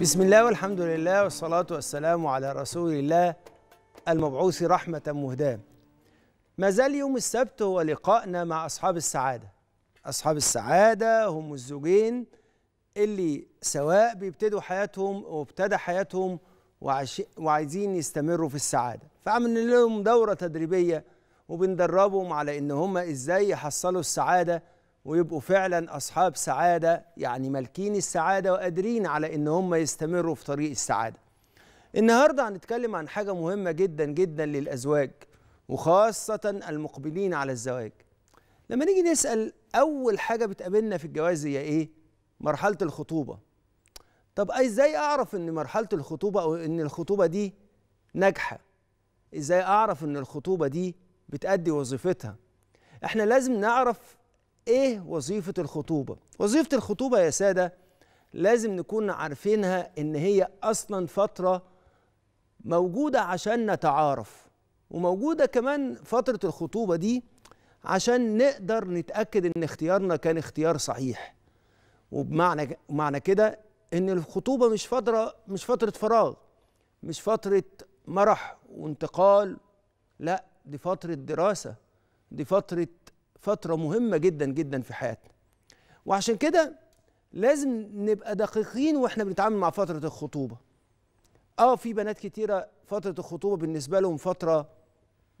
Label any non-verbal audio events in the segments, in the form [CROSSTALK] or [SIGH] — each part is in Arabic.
بسم الله والحمد لله والصلاة والسلام على رسول الله المبعوث رحمة مهداة ما زال يوم السبت هو لقائنا مع أصحاب السعادة أصحاب السعادة هم الزوجين اللي سواء بيبتدوا حياتهم وابتدى حياتهم وعايزين يستمروا في السعادة فعملنا لهم دورة تدريبية وبندربهم على إن هم إزاي يحصلوا السعادة ويبقوا فعلا أصحاب سعادة يعني مالكين السعادة وقادرين على إن هم يستمروا في طريق السعادة النهاردة هنتكلم عن حاجة مهمة جدا جدا للأزواج وخاصة المقبلين على الزواج لما نيجي نسأل أول حاجة بتقابلنا في الجواز هي إيه؟ مرحلة الخطوبة طب ازاي اعرف ان مرحله الخطوبه او ان الخطوبه دي ناجحه ازاي اعرف ان الخطوبه دي بتأدي وظيفتها احنا لازم نعرف ايه وظيفه الخطوبه وظيفه الخطوبه يا ساده لازم نكون عارفينها ان هي اصلا فتره موجوده عشان نتعارف وموجوده كمان فتره الخطوبه دي عشان نقدر نتاكد ان اختيارنا كان اختيار صحيح وبمعنى معنى كده ان الخطوبه مش فتره مش فتره فراغ مش فتره مرح وانتقال لا دي فتره دراسه دي فتره فترة مهمة جدا جدا في حياتنا وعشان كده لازم نبقى دقيقين واحنا بنتعامل مع فترة الخطوبة اه في بنات كتيرة فترة الخطوبة بالنسبة لهم فترة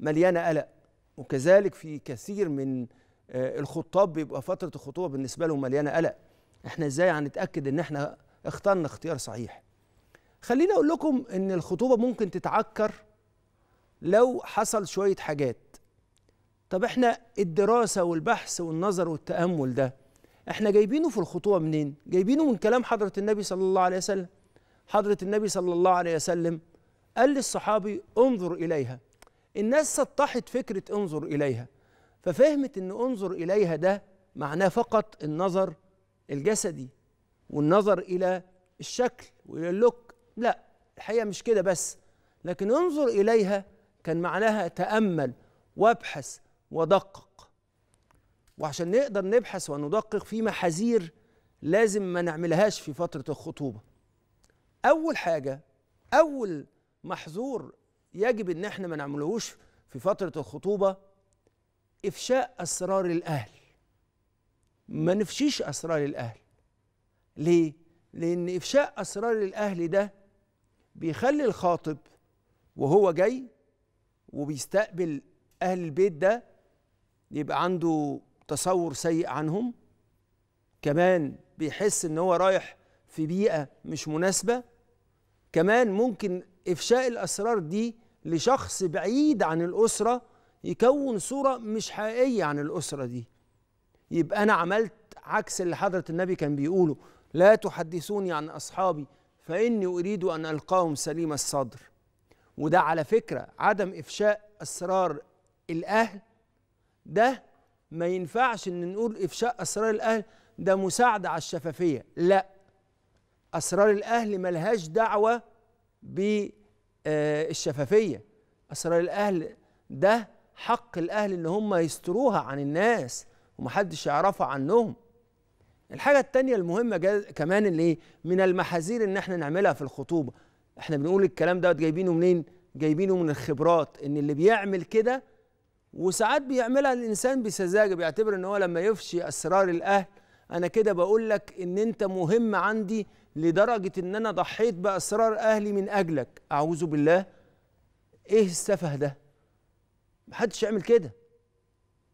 مليانة قلق وكذلك في كثير من آه، الخطاب بيبقى فترة الخطوبة بالنسبة لهم مليانة قلق احنا ازاي هنتأكد ان احنا اخترنا اختيار صحيح خليني اقول لكم ان الخطوبة ممكن تتعكر لو حصل شوية حاجات طب احنا الدراسة والبحث والنظر والتأمل ده احنا جايبينه في الخطوة منين؟ جايبينه من كلام حضرة النبي صلى الله عليه وسلم حضرة النبي صلى الله عليه وسلم قال للصحابي انظر إليها الناس سطحت فكرة انظر إليها ففهمت ان انظر إليها ده معناه فقط النظر الجسدي والنظر إلى الشكل وإلى اللوك لا الحقيقة مش كده بس لكن انظر إليها كان معناها تأمل وابحث ودقق وعشان نقدر نبحث وندقق في محاذير لازم ما نعملهاش في فترة الخطوبة أول حاجة أول محظور يجب إن احنا ما نعملهوش في فترة الخطوبة إفشاء أسرار الأهل ما نفشيش أسرار الأهل ليه؟ لأن إفشاء أسرار الأهل ده بيخلي الخاطب وهو جاي وبيستقبل أهل البيت ده يبقى عنده تصور سيء عنهم كمان بيحس ان هو رايح في بيئه مش مناسبه كمان ممكن افشاء الاسرار دي لشخص بعيد عن الاسره يكون صوره مش حقيقيه عن الاسره دي يبقى انا عملت عكس اللي حضره النبي كان بيقوله لا تحدثوني عن اصحابي فاني اريد ان القاهم سليم الصدر وده على فكره عدم افشاء اسرار الاهل ده ما ينفعش ان نقول افشاء اسرار الاهل ده مساعده على الشفافيه لا اسرار الاهل ملهاش دعوه بالشفافيه آه، اسرار الاهل ده حق الاهل ان هم يستروها عن الناس ومحدش يعرفها عنهم الحاجه الثانيه المهمه كمان اللي إيه؟ من المحاذير ان احنا نعملها في الخطوبه احنا بنقول الكلام دوت جايبينه منين جايبينه من الخبرات ان اللي بيعمل كده وساعات بيعملها الانسان بسذاجه بيعتبر ان هو لما يفشي اسرار الاهل انا كده بقول لك ان انت مهم عندي لدرجه ان انا ضحيت باسرار اهلي من اجلك اعوذ بالله ايه السفه ده محدش يعمل كده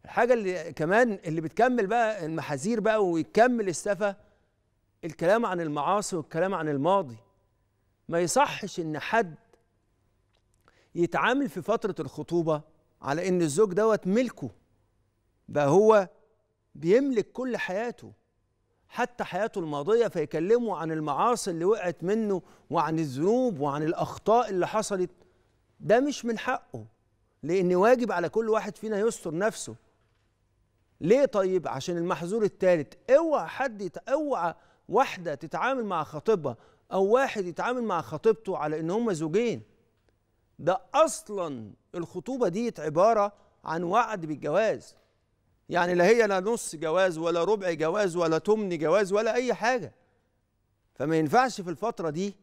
الحاجه اللي كمان اللي بتكمل بقى المحاذير بقى ويكمل السفه الكلام عن المعاصي والكلام عن الماضي ما يصحش ان حد يتعامل في فتره الخطوبه على ان الزوج دوت ملكه بقى هو بيملك كل حياته حتى حياته الماضية فيكلمه عن المعاصي اللي وقعت منه وعن الذنوب وعن الأخطاء اللي حصلت ده مش من حقه لأن واجب على كل واحد فينا يستر نفسه ليه طيب عشان المحظور الثالث اوعى حد اوعى واحدة تتعامل مع خطيبها أو واحد يتعامل مع خطيبته على إن هما زوجين ده أصلا الخطوبة ديت عبارة عن وعد بالجواز يعني لا هي لا نص جواز ولا ربع جواز ولا تمن جواز ولا أي حاجة فما ينفعش في الفترة دي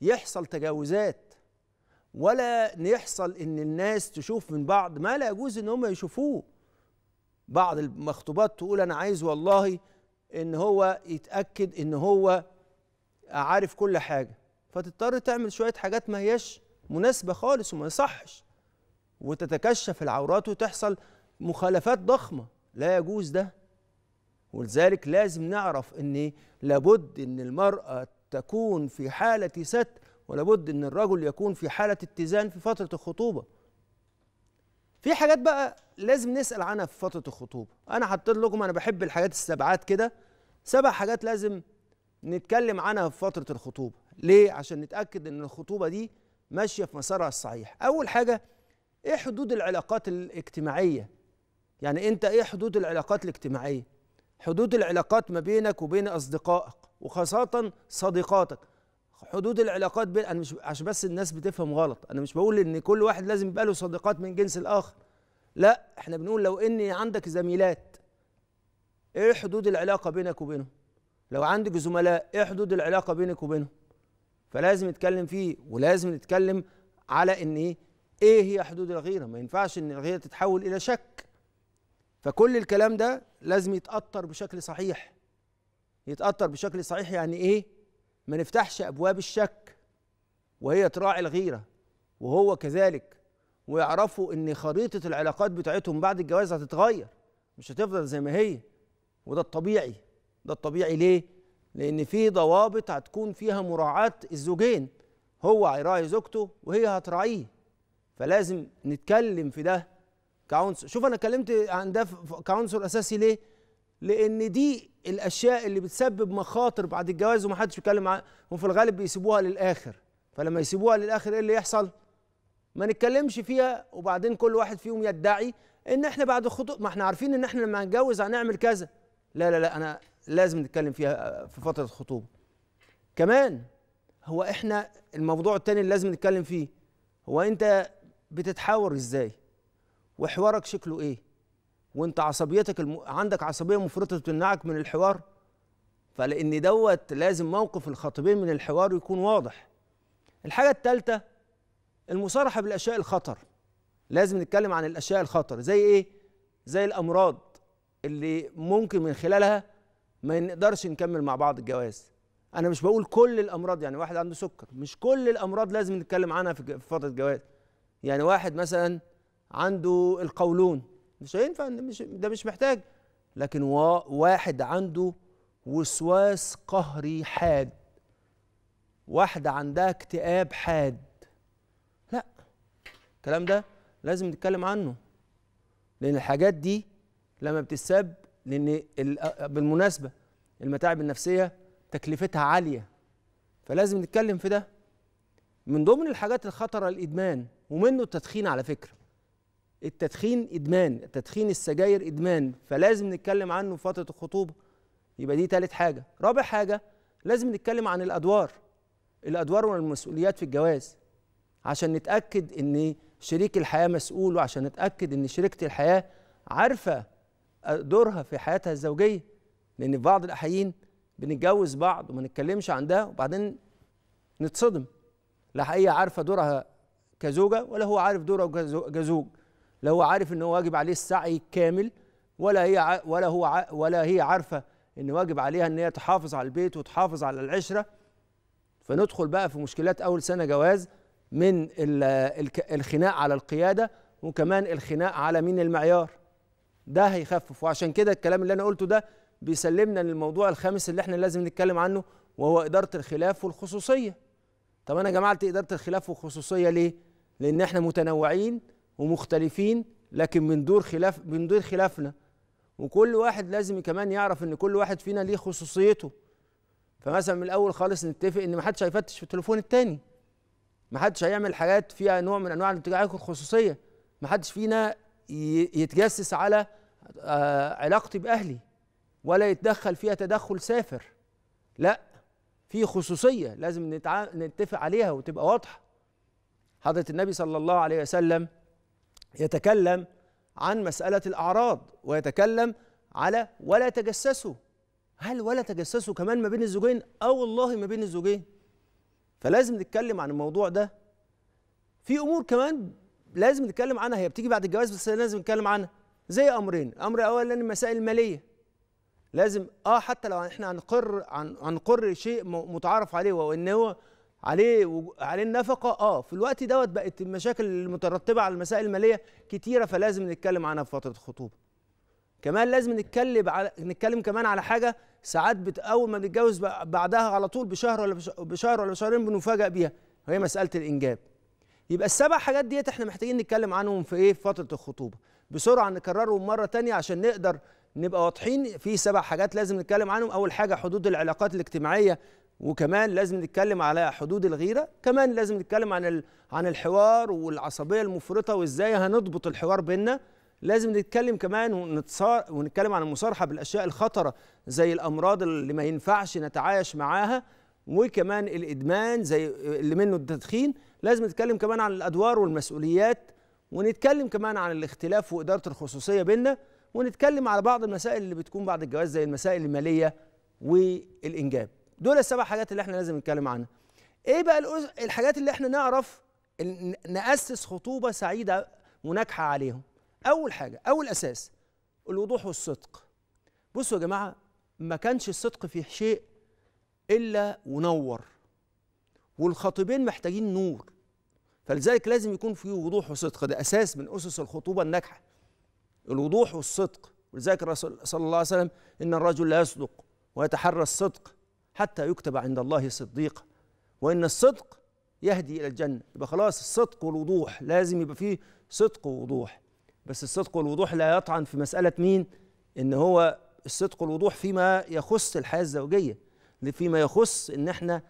يحصل تجاوزات ولا يحصل ان الناس تشوف من بعض ما لا يجوز ان هم يشوفوه بعض المخطوبات تقول انا عايز والله ان هو يتاكد ان هو عارف كل حاجه فتضطر تعمل شويه حاجات ما هياش مناسبه خالص وما يصحش وتتكشف العورات وتحصل مخالفات ضخمة لا يجوز ده ولذلك لازم نعرف ان لابد ان المرأة تكون في حالة ست ولابد ان الرجل يكون في حالة اتزان في فترة الخطوبة في حاجات بقى لازم نسأل عنها في فترة الخطوبة أنا حطيت لكم أنا بحب الحاجات السبعات كده سبع حاجات لازم نتكلم عنها في فترة الخطوبة ليه؟ عشان نتأكد إن الخطوبة دي ماشية في مسارها الصحيح أول حاجة ايه حدود العلاقات الاجتماعيه يعني انت ايه حدود العلاقات الاجتماعيه حدود العلاقات ما بينك وبين اصدقائك وخاصه صديقاتك حدود العلاقات بين انا مش عشان بس الناس بتفهم غلط انا مش بقول ان كل واحد لازم يبقى له صديقات من جنس الاخر لا احنا بنقول لو اني عندك زميلات ايه حدود العلاقه بينك وبينهم لو عندك زملاء ايه حدود العلاقه بينك وبينهم فلازم نتكلم فيه ولازم نتكلم على ان ايه ايه هي حدود الغيره ما ينفعش ان الغيره تتحول الى شك فكل الكلام ده لازم يتاثر بشكل صحيح يتاثر بشكل صحيح يعني ايه ما نفتحش ابواب الشك وهي تراعي الغيره وهو كذلك ويعرفوا ان خريطه العلاقات بتاعتهم بعد الجواز هتتغير مش هتفضل زي ما هي وده الطبيعي ده الطبيعي ليه لان في ضوابط هتكون فيها مراعاه الزوجين هو هيراعي زوجته وهي هتراعيه فلازم نتكلم في ده كعنصر شوف انا اتكلمت عن ده كعنصر اساسي ليه لان دي الاشياء اللي بتسبب مخاطر بعد الجواز ومحدش بيتكلم عنها وفي الغالب بيسيبوها للاخر فلما يسيبوها للاخر ايه اللي يحصل ما نتكلمش فيها وبعدين كل واحد فيهم يدعي ان احنا بعد خطو ما احنا عارفين ان احنا لما هنتجوز هنعمل كذا لا لا لا انا لازم نتكلم فيها في فتره الخطوبه كمان هو احنا الموضوع التاني اللي لازم نتكلم فيه هو انت بتتحاور ازاي وحوارك شكله ايه وانت عصبيتك الم... عندك عصبيه مفرطه تمنعك من الحوار فلان دوت لازم موقف الخطيبين من الحوار يكون واضح الحاجه الثالثه المصارحه بالاشياء الخطر لازم نتكلم عن الاشياء الخطر زي ايه زي الامراض اللي ممكن من خلالها ما نقدرش نكمل مع بعض الجواز انا مش بقول كل الامراض يعني واحد عنده سكر مش كل الامراض لازم نتكلم عنها في فتره جواز يعني واحد مثلا عنده القولون مش هينفع مش ده مش محتاج لكن واحد عنده وسواس قهري حاد واحدة عندها اكتئاب حاد لا الكلام ده لازم نتكلم عنه لأن الحاجات دي لما بتتساب لأن بالمناسبة المتاعب النفسية تكلفتها عالية فلازم نتكلم في ده من ضمن الحاجات الخطرة الإدمان ومنه التدخين على فكرة التدخين إدمان التدخين السجاير إدمان فلازم نتكلم عنه في فترة الخطوبة يبقى دي تالت حاجة رابع حاجة لازم نتكلم عن الأدوار الأدوار والمسؤوليات في الجواز عشان نتأكد إن شريك الحياة مسؤول وعشان نتأكد إن شريكة الحياة عارفة دورها في حياتها الزوجية لأن في بعض الأحيان بنتجوز بعض وما نتكلمش عن ده وبعدين نتصدم لا هي عارفه دورها كزوجه ولا هو عارف دوره كزوج لا هو عارف ان هو واجب عليه السعي الكامل ولا هي ولا هو ولا هي عارفه ان واجب عليها ان هي تحافظ على البيت وتحافظ على العشره فندخل بقى في مشكلات اول سنه جواز من الخناق على القياده وكمان الخناق على مين المعيار ده هيخفف وعشان كده الكلام اللي انا قلته ده بيسلمنا للموضوع الخامس اللي احنا لازم نتكلم عنه وهو اداره الخلاف والخصوصيه طب انا جمعت اداره الخلاف وخصوصيه ليه لان احنا متنوعين ومختلفين لكن من دور خلاف من دور خلافنا وكل واحد لازم كمان يعرف ان كل واحد فينا ليه خصوصيته فمثلا من الاول خالص نتفق ان محدش هيفتش في التليفون التاني محدش هيعمل حاجات فيها نوع من انواع الانتجاعات الخصوصيه محدش فينا يتجسس على آه، علاقتي باهلي ولا يتدخل فيها تدخل سافر لا في خصوصيه لازم نتفق عليها وتبقى واضحه حضره النبي صلى الله عليه وسلم يتكلم عن مساله الاعراض ويتكلم على ولا تجسسوا هل ولا تجسسوا كمان ما بين الزوجين أو والله ما بين الزوجين فلازم نتكلم عن الموضوع ده في امور كمان لازم نتكلم عنها هي بتيجي بعد الجواز بس لازم نتكلم عنها زي امرين امر الأول المسائل الماليه لازم اه حتى لو احنا هنقر هنقر شيء متعارف عليه وان هو عليه عليه النفقه اه في الوقت دوت بقت المشاكل المترتبه على المسائل الماليه كتيره فلازم نتكلم عنها في فتره الخطوبه كمان لازم نتكلم على نتكلم كمان على حاجه ساعات بت... اول ما بنتجوز بعدها على طول بشهر ولا بشهر ولا بشهرين بنفاجئ بيها وهي مساله الانجاب يبقى السبع حاجات ديت احنا محتاجين نتكلم عنهم في ايه في فتره الخطوبه بسرعه نكررهم مره تانية عشان نقدر نبقى واضحين في سبع حاجات لازم نتكلم عنهم اول حاجه حدود العلاقات الاجتماعيه وكمان لازم نتكلم على حدود الغيره كمان لازم نتكلم عن عن الحوار والعصبيه المفرطه وازاي هنضبط الحوار بيننا لازم نتكلم كمان ونتصار... ونتكلم عن المصارحه بالاشياء الخطره زي الامراض اللي ما ينفعش نتعايش معاها وكمان الادمان زي اللي منه التدخين لازم نتكلم كمان عن الادوار والمسؤوليات ونتكلم كمان عن الاختلاف واداره الخصوصيه بيننا ونتكلم على بعض المسائل اللي بتكون بعد الجواز زي المسائل الماليه والانجاب دول السبع حاجات اللي احنا لازم نتكلم عنها ايه بقى الحاجات اللي احنا نعرف ناسس خطوبه سعيده وناجحه عليهم اول حاجه اول اساس الوضوح والصدق بصوا يا جماعه ما كانش الصدق في شيء الا ونور والخطيبين محتاجين نور فلذلك لازم يكون في وضوح وصدق ده اساس من اسس الخطوبه الناجحه الوضوح والصدق ولذلك الرسول صلى الله عليه وسلم إن الرجل لا يصدق ويتحرى الصدق حتى يكتب عند الله صديقا وإن الصدق يهدي إلى الجنة يبقى خلاص الصدق والوضوح لازم يبقى فيه صدق ووضوح بس الصدق والوضوح لا يطعن في مسألة مين إن هو الصدق والوضوح فيما يخص الحياة الزوجية فيما يخص إن إحنا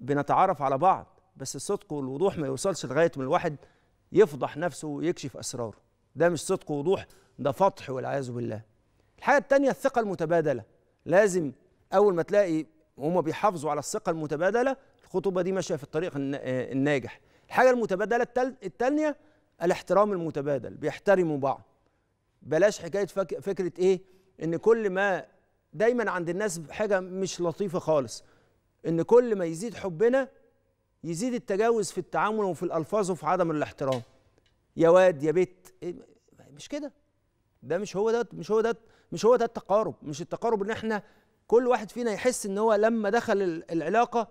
بنتعرف على بعض بس الصدق والوضوح ما يوصلش لغاية من الواحد يفضح نفسه ويكشف أسراره ده مش صدق ووضوح ده فتح والعياذ بالله الحاجة التانية الثقة المتبادلة لازم أول ما تلاقي هما بيحافظوا على الثقة المتبادلة الخطوبة دي ماشية في الطريق الناجح الحاجة المتبادلة التانية الاحترام المتبادل بيحترموا بعض بلاش حكاية فكرة إيه إن كل ما دايما عند الناس حاجة مش لطيفة خالص إن كل ما يزيد حبنا يزيد التجاوز في التعامل وفي الألفاظ وفي عدم الاحترام يا واد يا بت إيه، مش كده ده مش هو ده مش هو ده مش هو ده التقارب مش التقارب ان احنا كل واحد فينا يحس ان هو لما دخل العلاقه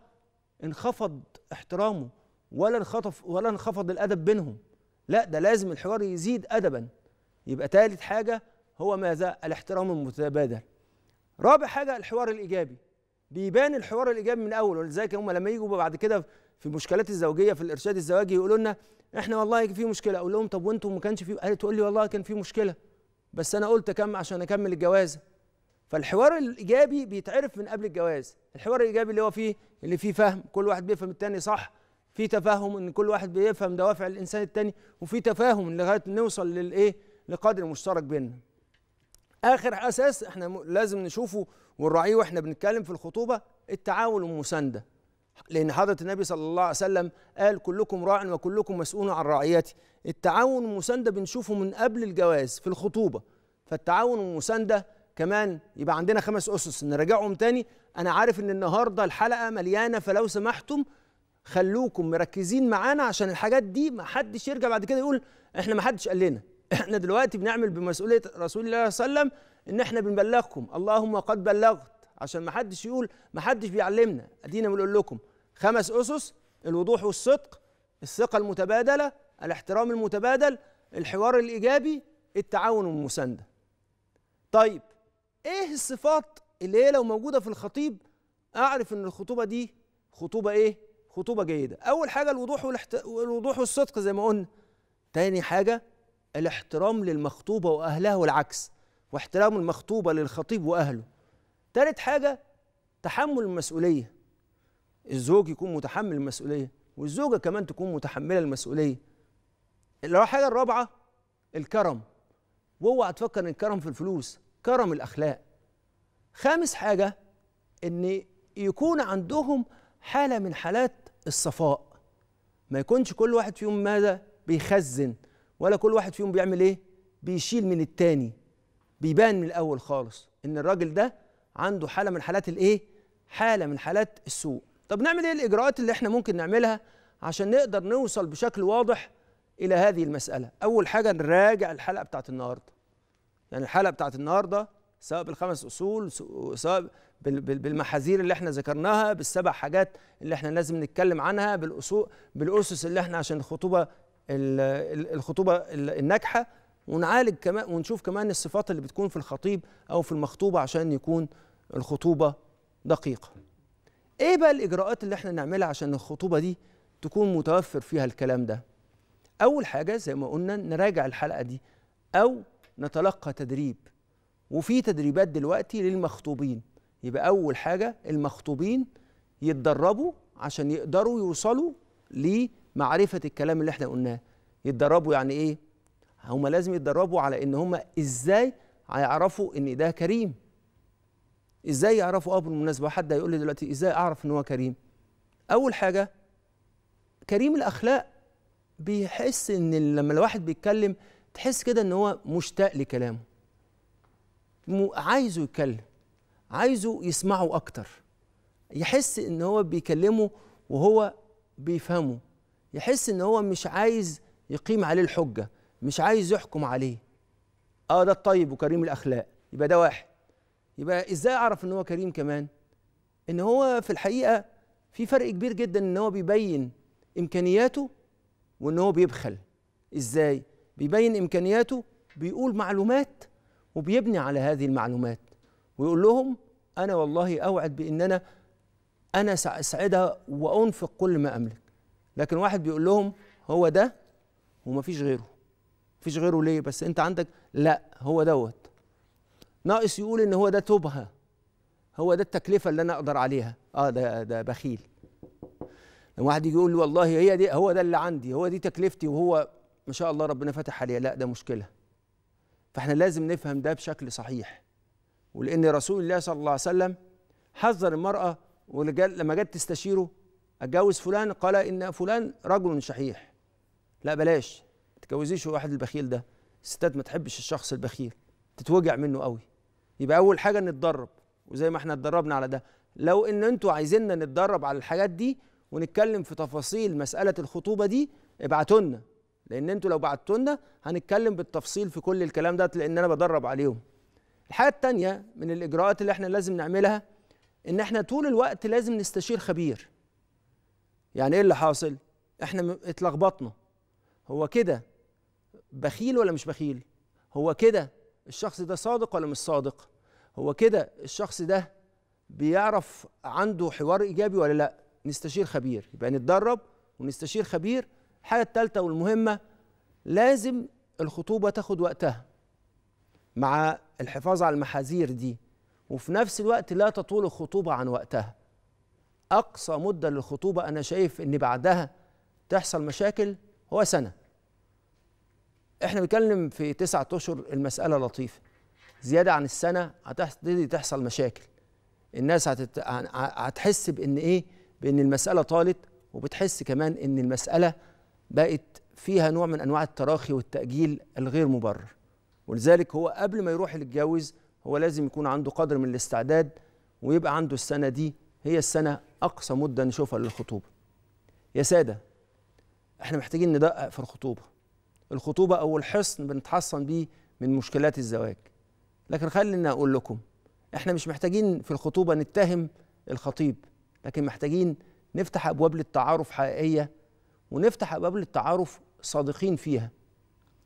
انخفض احترامه ولا انخفض ولا انخفض الادب بينهم لا ده لازم الحوار يزيد ادبا يبقى ثالث حاجه هو ماذا الاحترام المتبادل رابع حاجه الحوار الايجابي بيبان الحوار الايجابي من اول ولذلك هم لما يجوا بعد كده في المشكلات الزوجيه في الارشاد الزواجي يقولوا لنا احنا والله في مشكله اقول لهم طب وانتم ما كانش في تقول لي والله كان في مشكله بس انا قلت كم عشان اكمل الجواز فالحوار الايجابي بيتعرف من قبل الجواز الحوار الايجابي اللي هو فيه اللي فيه فهم كل واحد بيفهم التاني صح في تفاهم ان كل واحد بيفهم دوافع الانسان التاني وفي تفاهم لغايه نوصل للايه لقدر مشترك بيننا اخر اساس احنا لازم نشوفه ونراعيه واحنا بنتكلم في الخطوبه التعاون والمسانده لأن حضرة النبي صلى الله عليه وسلم قال كلكم راع وكلكم مسؤول عن رعيته التعاون والمساندة بنشوفه من قبل الجواز في الخطوبة فالتعاون والمساندة كمان يبقى عندنا خمس أسس نراجعهم تاني أنا عارف إن النهاردة الحلقة مليانة فلو سمحتم خلوكم مركزين معانا عشان الحاجات دي ما حدش يرجع بعد كده يقول احنا ما حدش قال لنا [CLEARS THROAT] احنا دلوقتي بنعمل بمسؤولية رسول الله صلى الله عليه وسلم ان احنا بنبلغكم اللهم قد بلغت عشان ما حدش يقول ما حدش بيعلمنا ادينا بنقول لكم خمس اسس الوضوح والصدق الثقه المتبادله الاحترام المتبادل الحوار الايجابي التعاون والمسانده طيب ايه الصفات اللي هي لو موجوده في الخطيب اعرف ان الخطوبه دي خطوبه ايه خطوبه جيده اول حاجه الوضوح والحت... والوضوح والصدق زي ما قلنا تاني حاجه الاحترام للمخطوبه واهلها والعكس واحترام المخطوبه للخطيب واهله تالت حاجة تحمل المسؤولية الزوج يكون متحمل المسؤولية والزوجة كمان تكون متحملة المسؤولية الحاجة الرابعة الكرم واوعى تفكر ان الكرم في الفلوس كرم الأخلاق خامس حاجة ان يكون عندهم حالة من حالات الصفاء ما يكونش كل واحد فيهم ماذا بيخزن ولا كل واحد فيهم بيعمل ايه بيشيل من التاني بيبان من الاول خالص ان الراجل ده عنده حاله من حالات الايه حاله من حالات السوء طب نعمل ايه الاجراءات اللي احنا ممكن نعملها عشان نقدر نوصل بشكل واضح الى هذه المساله اول حاجه نراجع الحلقه بتاعت النهارده يعني الحلقه بتاعت النهارده سواء بالخمس اصول سواء بالمحاذير اللي احنا ذكرناها بالسبع حاجات اللي احنا لازم نتكلم عنها بالاصول بالاسس اللي احنا عشان الخطوبه الخطوبه الناجحه ونعالج كمان ونشوف كمان الصفات اللي بتكون في الخطيب او في المخطوبه عشان يكون الخطوبه دقيقه ايه بقى الاجراءات اللي احنا نعملها عشان الخطوبه دي تكون متوفر فيها الكلام ده اول حاجه زي ما قلنا نراجع الحلقه دي او نتلقى تدريب وفي تدريبات دلوقتي للمخطوبين يبقى اول حاجه المخطوبين يتدربوا عشان يقدروا يوصلوا لمعرفه الكلام اللي احنا قلناه يتدربوا يعني ايه هما لازم يتدربوا على ان هما ازاي هيعرفوا ان ده كريم ازاي يعرفوا اه بالمناسبه حد هيقول لي دلوقتي ازاي اعرف ان هو كريم اول حاجه كريم الاخلاق بيحس ان لما الواحد بيتكلم تحس كده ان هو مشتاق لكلامه عايزه يتكلم عايزه يسمعه اكتر يحس ان هو بيكلمه وهو بيفهمه يحس ان هو مش عايز يقيم عليه الحجه مش عايز يحكم عليه اه ده الطيب وكريم الاخلاق يبقى ده واحد يبقى ازاي اعرف ان هو كريم كمان ان هو في الحقيقه في فرق كبير جدا ان هو بيبين امكانياته وان هو بيبخل ازاي بيبين امكانياته بيقول معلومات وبيبني على هذه المعلومات ويقول لهم انا والله اوعد بان انا انا اسعدها وانفق كل ما املك لكن واحد بيقول لهم هو ده ومفيش غيره مفيش غيره ليه بس انت عندك لا هو دوت ناقص يقول ان هو ده توبها هو ده التكلفه اللي انا اقدر عليها اه ده ده بخيل لما واحد يجي يقول لي والله هي دي هو ده اللي عندي هو دي تكلفتي وهو ما شاء الله ربنا فتح عليه لا ده مشكله فاحنا لازم نفهم ده بشكل صحيح ولان رسول الله صلى الله عليه وسلم حذر المراه لما جت تستشيره اتجوز فلان قال ان فلان رجل شحيح لا بلاش ما تتجوزيش واحد البخيل ده الستات ما تحبش الشخص البخيل تتوجع منه قوي يبقى اول حاجه نتدرب وزي ما احنا اتدربنا على ده لو ان انتوا عايزيننا نتدرب على الحاجات دي ونتكلم في تفاصيل مساله الخطوبه دي ابعتوا لنا لان انتوا لو بعتوا لنا هنتكلم بالتفصيل في كل الكلام ده لان انا بدرب عليهم الحاجه الثانيه من الاجراءات اللي احنا لازم نعملها ان احنا طول الوقت لازم نستشير خبير يعني ايه اللي حاصل احنا اتلخبطنا هو كده بخيل ولا مش بخيل هو كده الشخص ده صادق ولا مش صادق هو كده الشخص ده بيعرف عنده حوار ايجابي ولا لا نستشير خبير يبقى نتدرب ونستشير خبير الحاجه الثالثه والمهمه لازم الخطوبه تاخد وقتها مع الحفاظ على المحاذير دي وفي نفس الوقت لا تطول الخطوبه عن وقتها اقصى مده للخطوبه انا شايف ان بعدها تحصل مشاكل هو سنه احنا بنتكلم في تسعة اشهر المساله لطيفه زياده عن السنه هتبتدي تحصل مشاكل الناس هتت... هتحس بان ايه بان المساله طالت وبتحس كمان ان المساله بقت فيها نوع من انواع التراخي والتاجيل الغير مبرر ولذلك هو قبل ما يروح يتجوز هو لازم يكون عنده قدر من الاستعداد ويبقى عنده السنه دي هي السنه اقصى مده نشوفها للخطوبه يا ساده احنا محتاجين ندقق في الخطوبه الخطوبه او الحصن بنتحصن بيه من مشكلات الزواج لكن خليني اقول لكم احنا مش محتاجين في الخطوبه نتهم الخطيب لكن محتاجين نفتح ابواب للتعارف حقيقيه ونفتح ابواب للتعارف صادقين فيها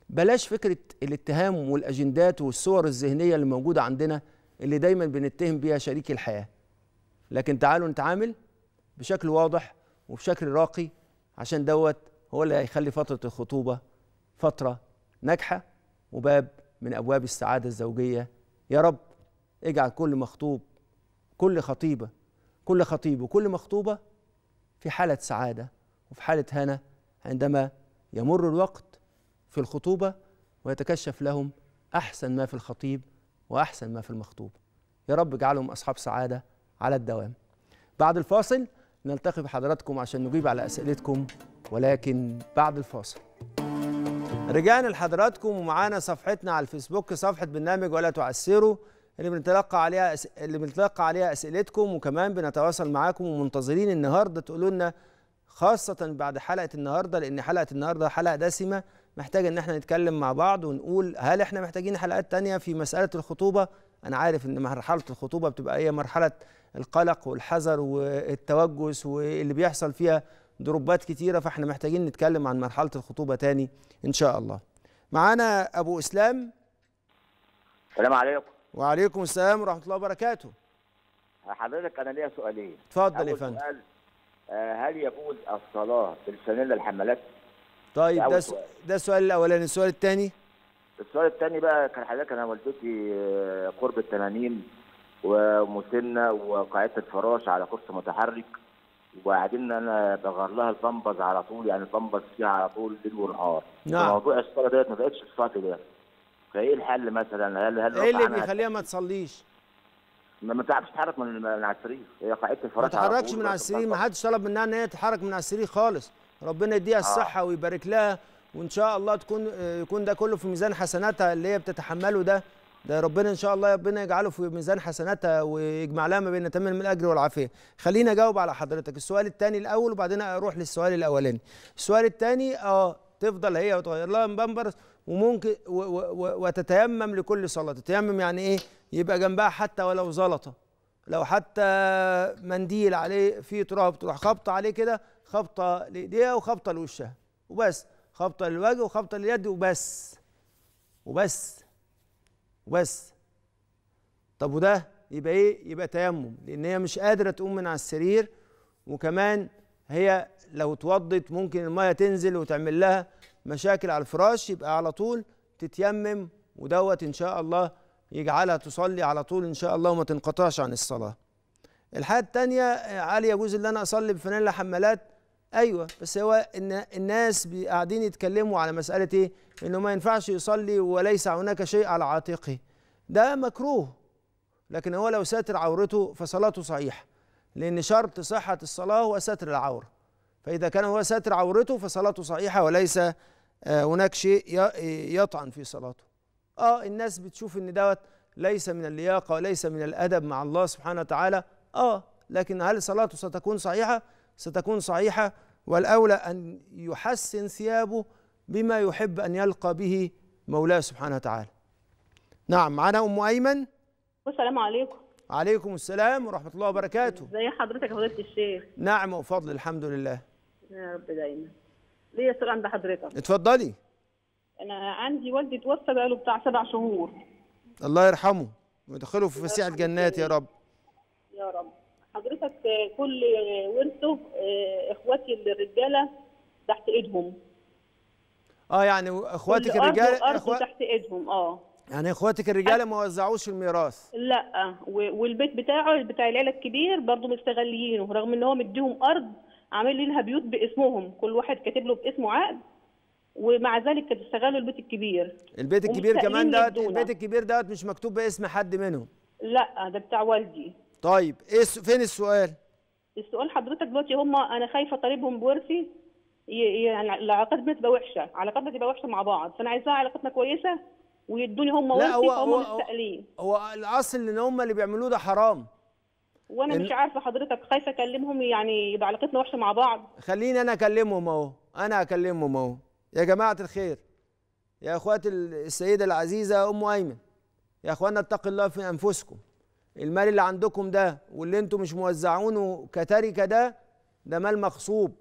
بلاش فكره الاتهام والاجندات والصور الذهنيه اللي موجوده عندنا اللي دايما بنتهم بيها شريك الحياه لكن تعالوا نتعامل بشكل واضح وبشكل راقي عشان دوت هو اللي هيخلي فتره الخطوبه فترة ناجحة وباب من أبواب السعادة الزوجية يا رب اجعل كل مخطوب كل خطيبة كل خطيب وكل مخطوبة في حالة سعادة وفي حالة هنا عندما يمر الوقت في الخطوبة ويتكشف لهم أحسن ما في الخطيب وأحسن ما في المخطوب يا رب اجعلهم أصحاب سعادة على الدوام بعد الفاصل نلتقي بحضراتكم عشان نجيب على أسئلتكم ولكن بعد الفاصل رجعنا لحضراتكم ومعانا صفحتنا على الفيسبوك صفحه برنامج ولا تعسروا اللي بنتلقى عليها أس... اللي بنتلقى عليها اسئلتكم وكمان بنتواصل معاكم ومنتظرين النهارده تقولوا لنا خاصه بعد حلقه النهارده لان حلقه النهارده حلقه دسمه محتاجه ان احنا نتكلم مع بعض ونقول هل احنا محتاجين حلقات تانية في مساله الخطوبه انا عارف ان مرحله الخطوبه بتبقى هي مرحله القلق والحذر والتوجس واللي بيحصل فيها دروبات كتيره فاحنا محتاجين نتكلم عن مرحله الخطوبه تاني ان شاء الله معانا ابو اسلام السلام عليكم وعليكم السلام ورحمه الله وبركاته حضرتك انا ليا سؤالين اتفضل يا فندم آه، هل يجوز الصلاه بالفانيلا الحمالات طيب ده سؤال. ده السؤال الاولاني السؤال الثاني السؤال الثاني بقى كان حضرتك انا والدتي آه، قرب ال 80 ومسنه وقاعده الفراش على كرسي متحرك وبعدين انا بغير لها البامبرز على طول يعني البامبرز فيها على طول ليل ونهار نعم موضوع الصلاه ديت ما بقتش الصلاه ده فايه الحل مثلا هل هل ايه اللي بيخليها ما تصليش؟ ما بتعرفش تتحرك من على السرير هي قاعده الفراش ما تتحركش من على السرير ما حدش طلب منها ان هي تتحرك من على السرير خالص ربنا يديها آه. الصحه ويبارك لها وان شاء الله تكون آه، يكون ده كله في ميزان حسناتها اللي هي بتتحمله ده ده ربنا ان شاء الله ربنا يجعله في ميزان حسناتها ويجمع لها ما بين تمن من الاجر والعافيه خليني اجاوب على حضرتك السؤال الثاني الاول وبعدين اروح للسؤال الاولاني السؤال الثاني اه تفضل هي وتغير لها بامبرز وممكن وتتيمم لكل صلاه تتيمم يعني ايه يبقى جنبها حتى ولو زلطه لو حتى منديل عليه فيه تراب تروح خبطه عليه كده خبطه لايديها وخبطه لوشها وبس خبطه للوجه وخبطه لليد وبس وبس وبس طب وده يبقى ايه يبقى تيمم لان هي مش قادره تقوم من على السرير وكمان هي لو اتوضت ممكن الميه تنزل وتعمل لها مشاكل على الفراش يبقى على طول تتيمم ودوت ان شاء الله يجعلها تصلي على طول ان شاء الله وما تنقطعش عن الصلاه الحاجه الثانيه آه، عاليه يجوز ان انا اصلي بفانيلا حمالات ايوه بس هو إن الناس قاعدين يتكلموا على مساله ايه انه ما ينفعش يصلي وليس هناك شيء على عاتقه ده مكروه لكن هو لو ساتر عورته فصلاته صحيحه لان شرط صحه الصلاه هو ستر العوره فاذا كان هو ساتر عورته فصلاته صحيحه وليس آه، هناك شيء يطعن في صلاته اه الناس بتشوف ان دوت ليس من اللياقه وليس من الادب مع الله سبحانه وتعالى اه لكن هل صلاته ستكون صحيحه ستكون صحيحه والأولى أن يحسن ثيابه بما يحب أن يلقى به مولاه سبحانه وتعالى نعم معنا أم أيمن والسلام عليكم عليكم السلام ورحمة الله وبركاته زي حضرتك يا فضيلة الشيخ نعم وفضل الحمد لله يا رب دايما ليا سؤال عند حضرتك اتفضلي أنا عندي والدي توفى بقاله بتاع سبع شهور الله يرحمه ويدخله في فسيح الجنات يا رب يا رب حضرتك آه، كل ورثه آه، آه، اخواتي الرجاله تحت ايدهم اه يعني اخواتك الرجاله اخوات تحت ايدهم اه يعني اخواتك الرجاله ما وزعوش الميراث لا والبيت بتاعه بتاع العيله الكبير برضه مستغلينه رغم ان هو مديهم ارض عامل لها بيوت باسمهم كل واحد كاتب له باسمه عقد ومع ذلك بيستغلوا البيت الكبير البيت الكبير كمان دوت البيت الكبير دوت مش مكتوب باسم حد منهم لا ده بتاع والدي طيب ايه فين السؤال؟ السؤال حضرتك دلوقتي هم انا خايفه طالبهم بورثي يعني العلاقات بتبقى وحشه علاقاتنا تبقى وحشه مع بعض فانا عايزاها علاقتنا كويسه ويدوني هم ورثي فهم مستقلين هو الاصل ان هم اللي بيعملوه ده حرام وانا إن... مش عارفه حضرتك خايفه اكلمهم يعني يبقى علاقتنا وحشه مع بعض خليني انا اكلمهم اهو انا اكلمهم اهو يا جماعه الخير يا اخوات السيده العزيزه ام ايمن يا اخوانا اتقوا الله في انفسكم المال اللي عندكم ده واللي انتم مش موزعونه كتركه ده ده مال مغصوب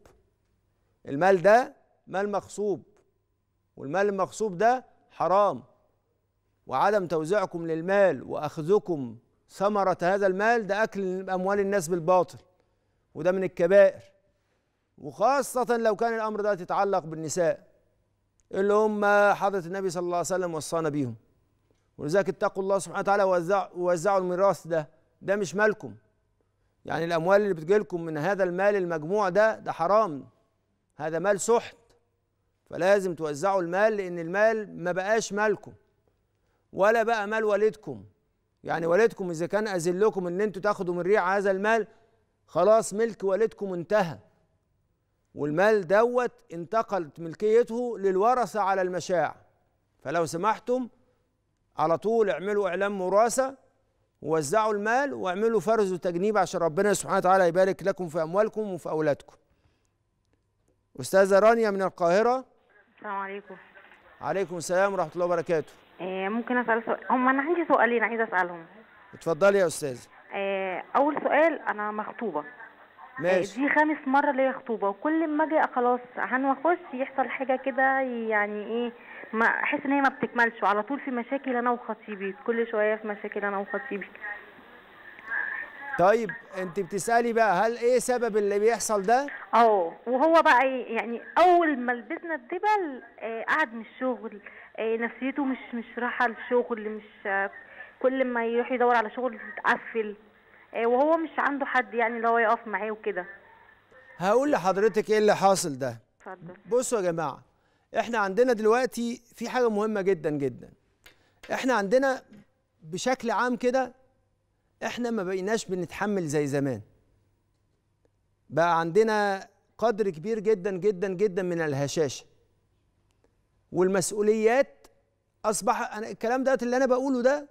المال ده مال مغصوب والمال المغصوب ده حرام وعدم توزيعكم للمال واخذكم ثمره هذا المال ده اكل اموال الناس بالباطل وده من الكبائر وخاصه لو كان الامر ده يتعلق بالنساء اللي هم حضره النبي صلى الله عليه وسلم وصانا بيهم ولذلك اتقوا الله سبحانه وتعالى ووزعوا الميراث ده ده مش مالكم يعني الاموال اللي بتجيلكم من هذا المال المجموع ده ده حرام هذا مال سحت فلازم توزعوا المال لان المال ما بقاش مالكم ولا بقى مال والدكم يعني والدكم اذا كان اذلكم ان انتوا تاخدوا من ريع هذا المال خلاص ملك والدكم انتهى والمال دوت انتقلت ملكيته للورثه على المشاع فلو سمحتم على طول اعملوا اعلام مراسه ووزعوا المال واعملوا فرز وتجنيب عشان ربنا سبحانه وتعالى يبارك لكم في اموالكم وفي اولادكم استاذه رانيا من القاهره السلام عليكم عليكم السلام ورحمه الله وبركاته إيه ممكن اسال سؤال هم انا عندي سؤالين عايزه اسالهم اتفضلي يا استاذه إيه اول سؤال انا مخطوبه ماشي دي خامس مره ليا خطوبه وكل ما اجي خلاص هنخش يحصل حاجه كده يعني ايه ما احس ان هي ما بتكملش وعلى طول في مشاكل انا وخطيبي كل شويه في مشاكل انا وخطيبي طيب انت بتسالي بقى هل ايه سبب اللي بيحصل ده اه وهو بقى إيه، يعني اول ما لبسنا الدبل آه قعد من الشغل آه نفسيته مش مش راحه الشغل مش آه كل ما يروح يدور على شغل تتقفل إيه، وهو مش عنده حد يعني اللي هو يقف معاه وكده هقول لحضرتك ايه اللي حاصل ده اتفضل بصوا يا جماعه احنا عندنا دلوقتي في حاجه مهمه جدا جدا احنا عندنا بشكل عام كده احنا ما بقيناش بنتحمل زي زمان بقى عندنا قدر كبير جدا جدا جدا من الهشاشه والمسؤوليات اصبح أنا الكلام ده اللي انا بقوله ده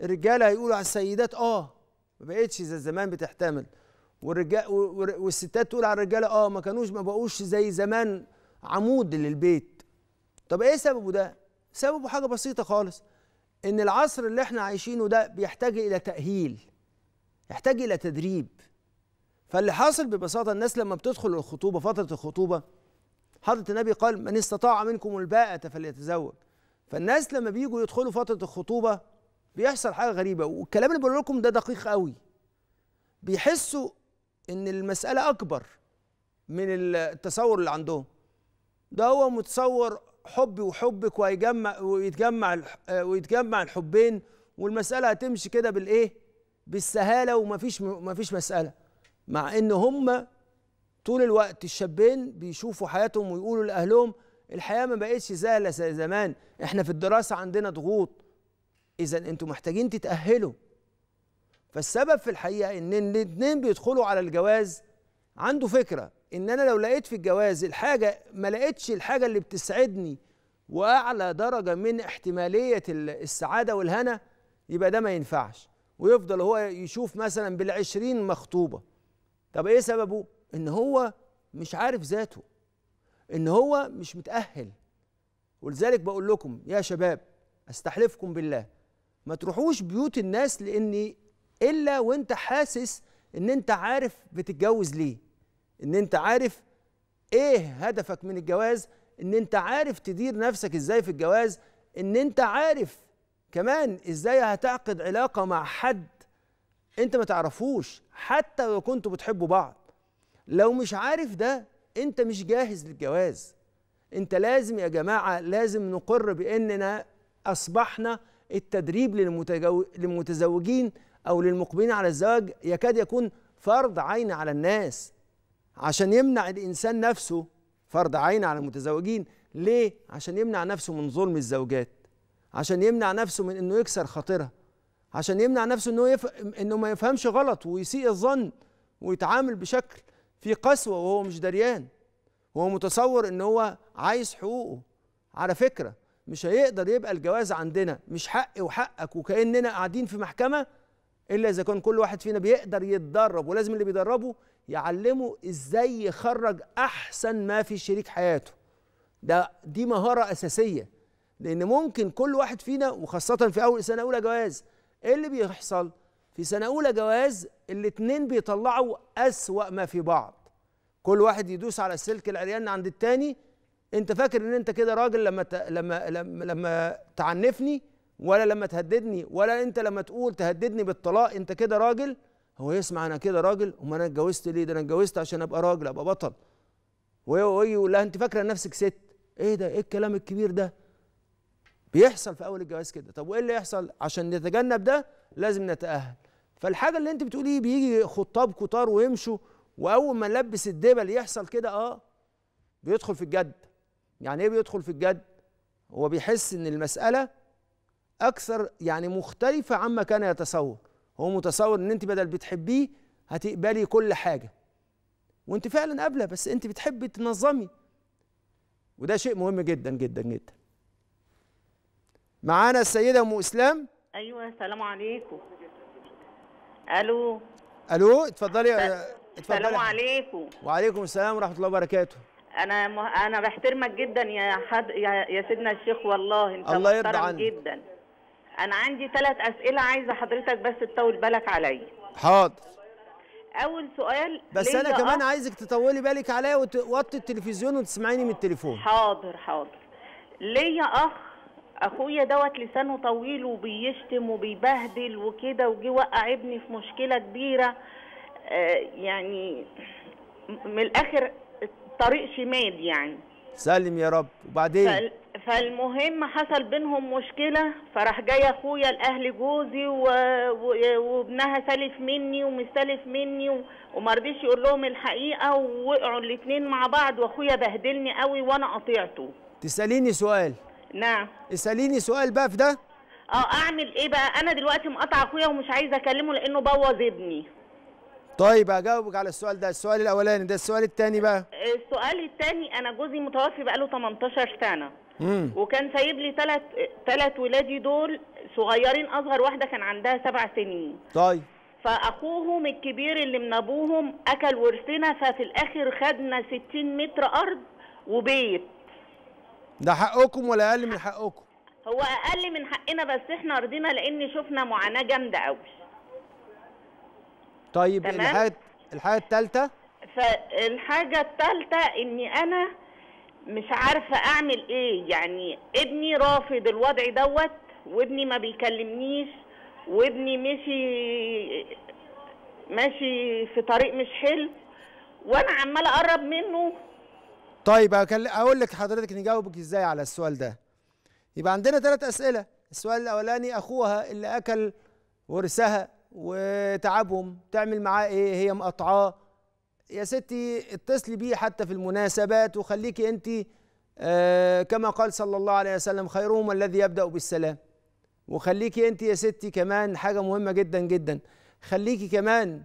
الرجاله هيقولوا على السيدات اه ما بقتش زي زمان بتحتمل والرجال والستات تقول على الرجاله اه ما كانوش ما بقوش زي زمان عمود للبيت طب ايه سببه ده سببه حاجه بسيطه خالص ان العصر اللي احنا عايشينه ده بيحتاج الى تاهيل يحتاج الى تدريب فاللي حاصل ببساطه الناس لما بتدخل الخطوبه فتره الخطوبه حضره النبي قال من استطاع منكم الباءة فليتزوج فالناس لما بيجوا يدخلوا فتره الخطوبه بيحصل حاجه غريبه والكلام اللي بقول لكم ده دقيق قوي بيحسوا ان المساله اكبر من التصور اللي عندهم ده هو متصور حبي وحبك وهيجمع ويتجمع ويتجمع الحبين والمساله هتمشي كده بالايه بالسهاله ومفيش مفيش مساله مع ان هم طول الوقت الشابين بيشوفوا حياتهم ويقولوا لاهلهم الحياه ما بقتش سهله زي زمان احنا في الدراسه عندنا ضغوط اذا انتوا محتاجين تتاهلوا فالسبب في الحقيقه ان الاثنين بيدخلوا على الجواز عنده فكره ان انا لو لقيت في الجواز الحاجه ما لقيتش الحاجه اللي بتسعدني واعلى درجه من احتماليه السعاده والهنا يبقى ده ما ينفعش ويفضل هو يشوف مثلا بالعشرين مخطوبه طب ايه سببه ان هو مش عارف ذاته ان هو مش متاهل ولذلك بقول لكم يا شباب استحلفكم بالله ما تروحوش بيوت الناس لان الا وانت حاسس ان انت عارف بتتجوز ليه ان انت عارف ايه هدفك من الجواز ان انت عارف تدير نفسك ازاي في الجواز ان انت عارف كمان ازاي هتعقد علاقه مع حد انت ما تعرفوش حتى لو كنتوا بتحبوا بعض لو مش عارف ده انت مش جاهز للجواز انت لازم يا جماعه لازم نقر باننا اصبحنا التدريب للمتجو... للمتزوجين او للمقبلين على الزواج يكاد يكون فرض عين على الناس عشان يمنع الانسان نفسه فرض عين على المتزوجين ليه عشان يمنع نفسه من ظلم الزوجات عشان يمنع نفسه من انه يكسر خاطرها عشان يمنع نفسه انه يف... انه ما يفهمش غلط ويسيء الظن ويتعامل بشكل في قسوه وهو مش دريان هو متصور ان هو عايز حقوقه على فكره مش هيقدر يبقى الجواز عندنا مش حقي وحقك وكاننا قاعدين في محكمه الا اذا كان كل واحد فينا بيقدر يتدرب ولازم اللي بيدربه يعلمه ازاي يخرج احسن ما في شريك حياته ده دي مهاره اساسيه لان ممكن كل واحد فينا وخاصه في اول سنه اولى جواز ايه اللي بيحصل في سنه اولى جواز الاتنين بيطلعوا اسوا ما في بعض كل واحد يدوس على السلك العريان عند التاني انت فاكر ان انت كده راجل لما ت... لما لما لما تعنفني ولا لما تهددني ولا انت لما تقول تهددني بالطلاق انت كده راجل هو يسمع انا كده راجل امال انا اتجوزت ليه ده انا اتجوزت عشان ابقى راجل ابقى بطل ويجي يقول لها انت فاكره نفسك ست ايه ده ايه الكلام الكبير ده بيحصل في اول الجواز كده طب وايه اللي يحصل عشان نتجنب ده لازم نتاهل فالحاجه اللي انت بتقوليه بيجي خطاب كتار ويمشوا واول ما نلبس الدبل يحصل كده اه بيدخل في الجد يعني ايه بيدخل في الجد هو بيحس ان المساله اكثر يعني مختلفه عما كان يتصور هو متصور ان انت بدل بتحبيه هتقبلي كل حاجه وانت فعلا قابله بس انت بتحبي تنظمي وده شيء مهم جدا جدا جدا معانا السيده ام اسلام ايوه السلام عليكم الو الو اتفضلي اتفضلي السلام عليكم وعليكم السلام ورحمه الله وبركاته انا م... انا بحترمك جدا يا حد... يا... يا سيدنا الشيخ والله انت الله يرضى عنك جدا انا عندي ثلاث اسئله عايزه حضرتك بس تطول بالك عليا حاضر اول سؤال بس انا كمان أخ... عايزك تطولي بالك عليا وتوطي التلفزيون وتسمعيني من التليفون حاضر حاضر ليا اخ اخويا دوت لسانه طويل وبيشتم وبيبهدل وكده وجي وقع ابني في مشكله كبيره آه يعني من الاخر طريق شمال يعني سلم يا رب وبعدين فال... فالمهم حصل بينهم مشكله فراح جاي اخويا لاهل جوزي و... و... وابنها سلف مني ومستلف مني و... وما رضيش يقول لهم الحقيقه ووقعوا الاثنين مع بعض واخويا بهدلني قوي وانا قطيعته تساليني سؤال نعم اساليني سؤال بقى في ده اه اعمل ايه بقى انا دلوقتي مقاطعه اخويا ومش عايزه اكلمه لانه بوظ ابني طيب اجاوبك على السؤال ده السؤال الاولاني ده السؤال الثاني بقى السؤال الثاني انا جوزي متوفي بقاله 18 سنه مم. وكان سايب لي ثلاث ثلاث ولادي دول صغيرين اصغر واحده كان عندها سبع سنين طيب فاخوهم الكبير اللي من ابوهم اكل ورثنا ففي الاخر خدنا 60 متر ارض وبيت ده حقكم ولا اقل من حقكم هو اقل من حقنا بس احنا رضينا لان شفنا معاناه جامده قوي طيب تمام؟ الحاجه الحاجه الثالثه فالحاجه الثالثه اني انا مش عارفه اعمل ايه يعني ابني رافض الوضع دوت وابني ما بيكلمنيش وابني مشي ماشي في طريق مش حلو وانا عماله اقرب منه طيب اقول لك حضرتك نجاوبك ازاي على السؤال ده يبقى عندنا ثلاث اسئله السؤال الاولاني اخوها اللي اكل ورثها وتعبهم تعمل معاه ايه هي مقطعاه يا ستي اتصلي بيه حتى في المناسبات وخليكي انت آه كما قال صلى الله عليه وسلم خيرهم الذي يبدا بالسلام وخليكي انت يا ستي كمان حاجه مهمه جدا جدا خليكي كمان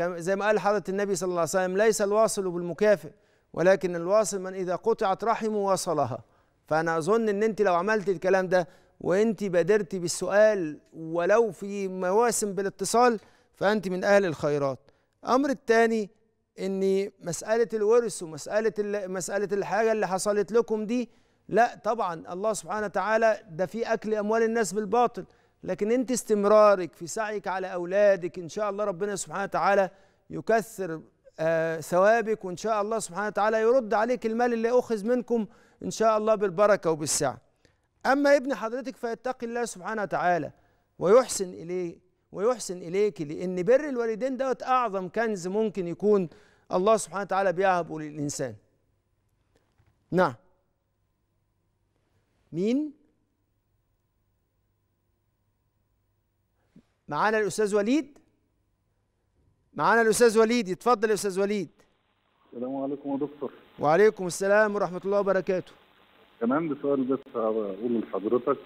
زي ما قال حضره النبي صلى الله عليه وسلم ليس الواصل بالمكافئ ولكن الواصل من اذا قطعت رحمه وصلها فانا اظن ان انت لو عملت الكلام ده وانت بادرتي بالسؤال ولو في مواسم بالاتصال فانت من اهل الخيرات الامر الثاني ان مساله الورث ومساله مساله الحاجه اللي حصلت لكم دي لا طبعا الله سبحانه وتعالى ده في اكل اموال الناس بالباطل لكن انت استمرارك في سعيك على اولادك ان شاء الله ربنا سبحانه وتعالى يكثر آه، ثوابك وان شاء الله سبحانه وتعالى يرد عليك المال اللي اخذ منكم ان شاء الله بالبركه وبالسعه أما ابن حضرتك فيتقي الله سبحانه وتعالى ويحسن إليه ويحسن إليك لأن بر الوالدين دوت أعظم كنز ممكن يكون الله سبحانه وتعالى بيهبه للإنسان نعم مين معانا الأستاذ وليد معانا الأستاذ وليد يتفضل يا أستاذ وليد السلام عليكم يا دكتور وعليكم السلام ورحمة الله وبركاته كان عندي سؤال بس هقوله لحضرتك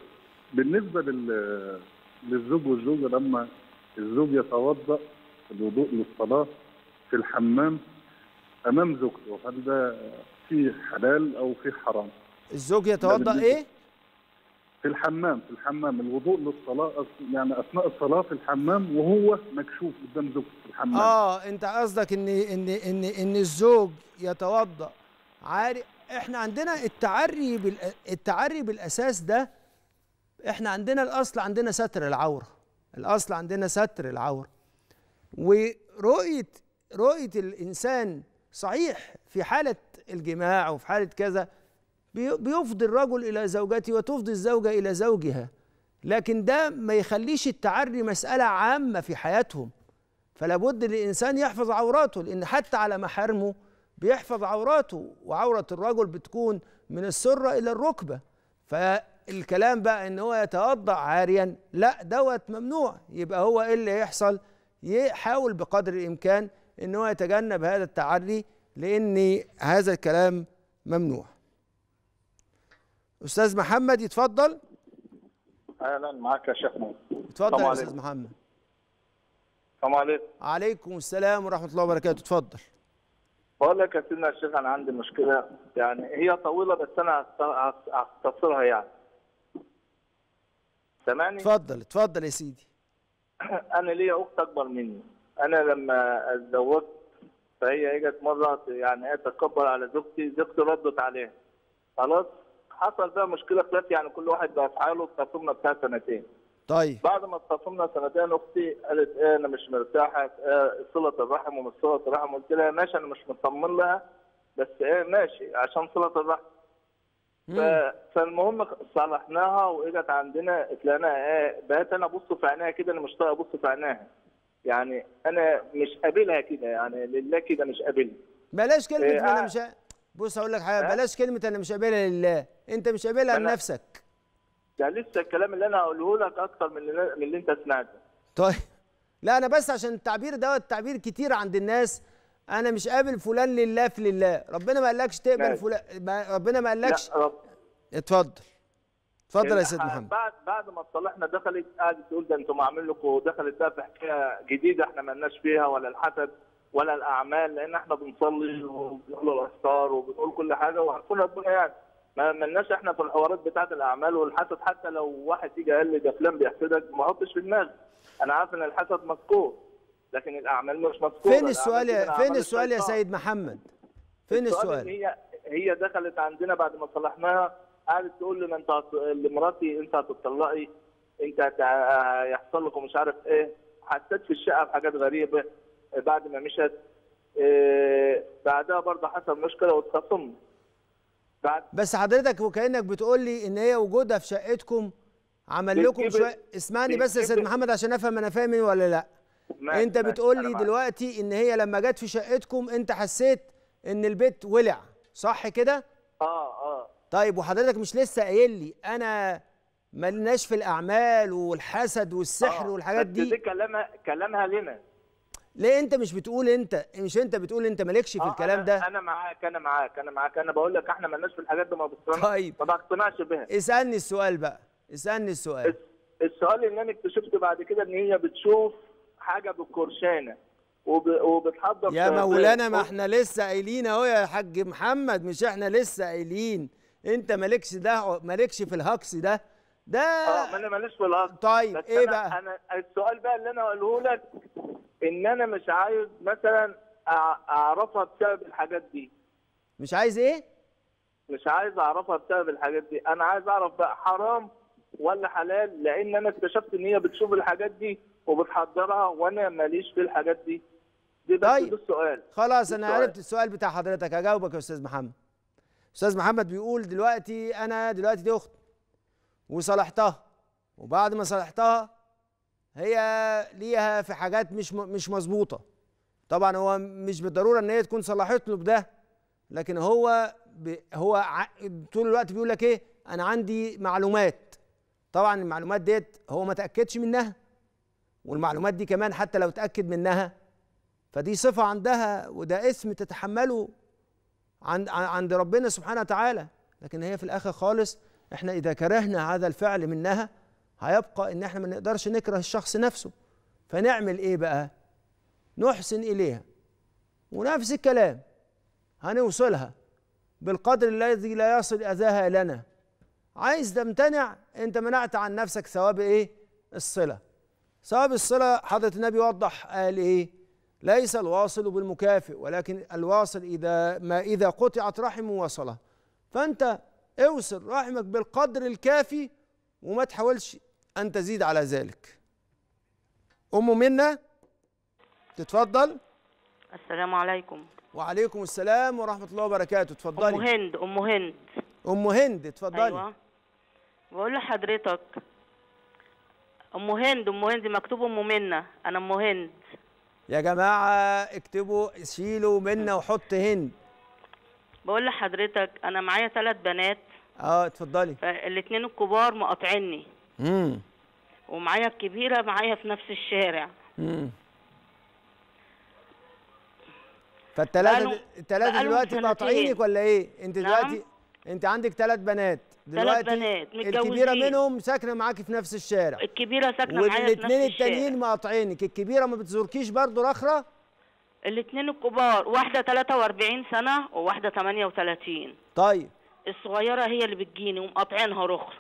بالنسبه لل للزوج والزوجه لما الزوج يتوضا الوضوء للصلاه في الحمام امام زوجته هل ده في حلال او في حرام؟ الزوج يعني يتوضا ايه؟ في الحمام في الحمام الوضوء للصلاه يعني اثناء الصلاه في الحمام وهو مكشوف قدام زوجته في الحمام اه انت قصدك ان ان ان ان الزوج يتوضا عارف احنا عندنا التعري التعري بالاساس ده احنا عندنا الاصل عندنا ستر العوره الاصل عندنا ستر العوره ورؤيه رؤيه الانسان صحيح في حاله الجماع وفي حاله كذا بيفضي الرجل الى زوجته وتفضي الزوجه الى زوجها لكن ده ما يخليش التعري مساله عامه في حياتهم فلا بد للانسان يحفظ عوراته لان حتى على محارمه بيحفظ عوراته وعورة الرجل بتكون من السرة إلى الركبة فالكلام بقى إن هو يتوضأ عاريا لا دوت ممنوع يبقى هو إيه اللي يحصل يحاول بقدر الإمكان إن هو يتجنب هذا التعري لأن هذا الكلام ممنوع أستاذ محمد يتفضل أهلا معك يا شيخ مو اتفضل يا أستاذ محمد السلام عليكم وعليكم السلام ورحمة الله وبركاته اتفضل بقول لك يا سيدنا الشيخ انا عندي مشكله يعني هي طويله بس انا هختصرها يعني سامعني؟ اتفضل اتفضل يا سيدي [CLEARS THROAT] انا ليا اخت اكبر مني انا لما اتزوجت فهي اجت مره يعني هي تتكبر على زوجتي زوجتي ردت عليها خلاص حصل بقى مشكله خلاف يعني كل واحد بقى في حاله بتاع سنتين طيب بعد ما اتخاصمنا سنتين اختي قالت ايه انا مش مرتاحه إيه صله الرحم ومش صله الرحم قلت لها ماشي انا مش مطمن لها بس ايه ماشي عشان صله الرحم فالمهم صلحناها واجت عندنا انا ايه بقيت انا ابص في عينيها كده انا مش طايق ابص في عينيها يعني انا مش قابلها كده يعني لله كده مش قابلها بلاش كلمه إيه انا آه. مش بص هقول لك حاجه آه. بلاش كلمه انا مش قابلها لله انت مش قابلها لنفسك ده لسه الكلام اللي انا هقوله لك اكتر من اللي, من اللي انت سمعته طيب لا انا بس عشان التعبير دوت تعبير كتير عند الناس انا مش قابل فلان لله في لله ربنا ما قالكش تقبل فلان ربنا ما قالكش رب. اتفضل اتفضل يا إيه، سيد آه، محمد بعد بعد ما الصلاحنا دخلت قعدت تقول ده انتم عاملين لكم دخلت بقى في حكايه جديده احنا ما لناش فيها ولا الحسد ولا الاعمال لان احنا بنصلي وبنقول الاستار وبنقول كل حاجه وعارفين ربنا يعني ما ملناش احنا في الحوارات بتاعه الاعمال والحسد حتى لو واحد يجي قال لي ده فلان بيحسدك ما احطش في دماغي انا عارف ان الحسد مذكور لكن الاعمال مش مذكوره فين السؤال يا فين السؤال يا سيد محمد فين السؤال هي هي دخلت عندنا بعد ما صلحناها قعدت تقول لي ما انت لمراتي انت هتطلقي انت هيحصل لك ومش عارف ايه حسيت في الشقه بحاجات غريبه بعد ما مشت إيه، بعدها برضه حصل مشكله واتخاصمنا بعد بس حضرتك وكانك بتقول لي ان هي وجودها في شقتكم عمل لكم شويه اسمعني بس يا سيد محمد عشان افهم انا فاهم ولا لا انت بتقول لي دلوقتي ان هي لما جت في شقتكم انت حسيت ان البيت ولع صح كده اه اه طيب وحضرتك مش لسه قايل لي انا ملناش في الاعمال والحسد والسحر آه والحاجات دي دي كلامها كلامها لنا ليه انت مش بتقول انت مش انت بتقول انت مالكش في آه، الكلام ده انا معاك انا معاك انا معاك انا بقول لك احنا مالناش في الحاجات دي ما بصناش طيب ما بقتنعش بها اسالني السؤال بقى اسالني السؤال السؤال ان انا اكتشفت بعد كده ان هي بتشوف حاجه بالكرشانه وب... وبتحضر يا مولانا ما احنا لسه قايلين اهو يا حاج محمد مش احنا لسه قايلين انت مالكش ده مالكش في الهجص ده ده اه ما انا ماليش في الاصل طيب بس ايه أنا بقى؟ انا السؤال بقى اللي انا هقوله لك ان انا مش عايز مثلا اعرفها بسبب الحاجات دي مش عايز ايه؟ مش عايز اعرفها بسبب الحاجات دي انا عايز اعرف بقى حرام ولا حلال لان انا اكتشفت ان هي بتشوف الحاجات دي وبتحضرها وانا ماليش في الحاجات دي دي بس طيب. ده السؤال خلاص انا عرفت السؤال بتاع حضرتك هجاوبك يا استاذ محمد استاذ محمد بيقول دلوقتي انا دلوقتي دي اختي وصلحتها وبعد ما صلحتها هي ليها في حاجات مش مش مظبوطه طبعا هو مش بالضروره ان هي تكون صلحت له بده لكن هو هو طول الوقت بيقول لك ايه انا عندي معلومات طبعا المعلومات ديت هو ما تاكدش منها والمعلومات دي كمان حتى لو تاكد منها فدي صفه عندها وده اسم تتحمله عند عند ربنا سبحانه وتعالى لكن هي في الاخر خالص احنا اذا كرهنا هذا الفعل منها هيبقى ان احنا ما نقدرش نكره الشخص نفسه فنعمل ايه بقى نحسن اليها ونفس الكلام هنوصلها بالقدر الذي لا يصل اذاها لنا عايز تمتنع انت منعت عن نفسك ثواب ايه الصله ثواب الصله حضره النبي وضح قال ايه ليس الواصل بالمكافئ ولكن الواصل اذا ما اذا قطعت رحمه وصله فانت اوصل رحمك بالقدر الكافي وما تحاولش ان تزيد على ذلك ام منى تتفضل السلام عليكم وعليكم السلام ورحمه الله وبركاته اتفضلي ام هند ام هند ام هند اتفضلي ايوه بقول لحضرتك ام هند ام هند مكتوب ام منى انا ام هند يا جماعه اكتبوا شيلوا منى وحط هند بقول لحضرتك انا معايا ثلاث بنات اه اتفضلي فالاثنين الكبار مقاطعيني امم ومعايا الكبيره معايا في نفس الشارع امم فالثلاثه الثلاثه دلوقتي مقاطعينك ولا ايه انت نعم. دلوقتي نعم؟ انت عندك ثلاث بنات دلوقتي ثلاث بنات متجوزين الكبيره منهم ساكنه معاكي في نفس الشارع الكبيره ساكنه معايا في نفس الشارع والاثنين التانيين مقاطعينك الكبيره ما بتزوركيش برضه رخره الاثنين الكبار واحدة 43 سنة وواحدة 38 طيب الصغيرة هي اللي بتجيني ومقاطعينها رخر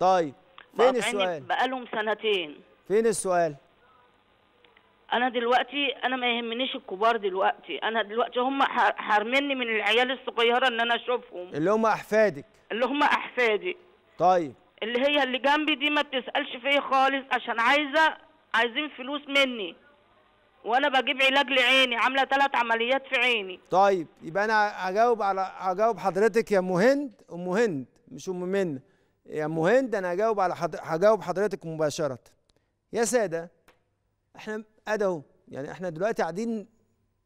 طيب فين السؤال؟ بقالهم سنتين فين السؤال؟ انا دلوقتي انا ما يهمنيش الكبار دلوقتي انا دلوقتي هم حارميني من العيال الصغيره ان انا اشوفهم اللي هم احفادك اللي هم احفادي طيب اللي هي اللي جنبي دي ما بتسالش فيا خالص عشان عايزه عايزين فلوس مني وانا بجيب علاج لعيني عامله ثلاث عمليات في عيني طيب يبقى انا هجاوب على هجاوب حضرتك يا ام هند ام هند مش ام منى يا ام هند انا هجاوب على هجاوب هجاوب حضرتك مباشره يا ساده احنا ادهو يعني احنا دلوقتي قاعدين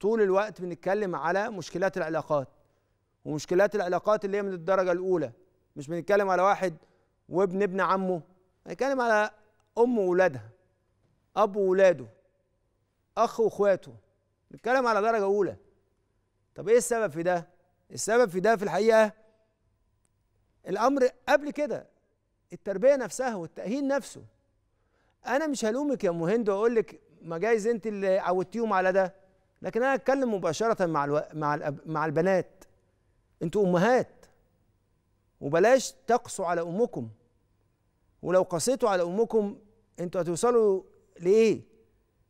طول الوقت بنتكلم على مشكلات العلاقات ومشكلات العلاقات اللي هي من الدرجه الاولى مش بنتكلم على واحد وابن ابن عمه بنتكلم على ام وولادها اب وولاده اخ واخواته نتكلم على درجه اولى طب ايه السبب في ده السبب في ده في الحقيقه الامر قبل كده التربيه نفسها والتاهيل نفسه انا مش هلومك يا ام هند واقول لك ما جايز انت اللي عودتيهم على ده لكن انا اتكلم مباشره مع الو... مع الأب... مع البنات انتوا امهات وبلاش تقصوا على امكم ولو قصيتوا على امكم انتوا هتوصلوا لايه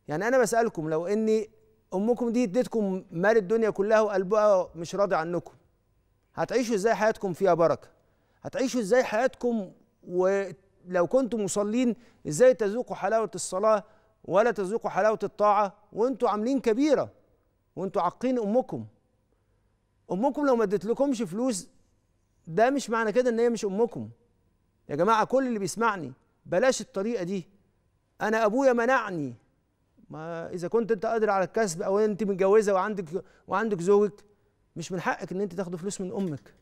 يعني انا بسالكم لو اني امكم دي اديتكم مال الدنيا كلها وقلبها مش راضي عنكم هتعيشوا ازاي حياتكم فيها بركه هتعيشوا ازاي حياتكم ولو كنتم مصلين ازاي تذوقوا حلاوه الصلاه ولا تذوقوا حلاوه الطاعه وانتم عاملين كبيره وانتم عاقين امكم امكم لو ما اديتلكمش فلوس ده مش معنى كده ان هي مش امكم يا جماعه كل اللي بيسمعني بلاش الطريقه دي انا ابويا منعني ما اذا كنت انت قادر على الكسب او انت متجوزه وعندك وعندك زوجك مش من حقك ان انت تاخد فلوس من امك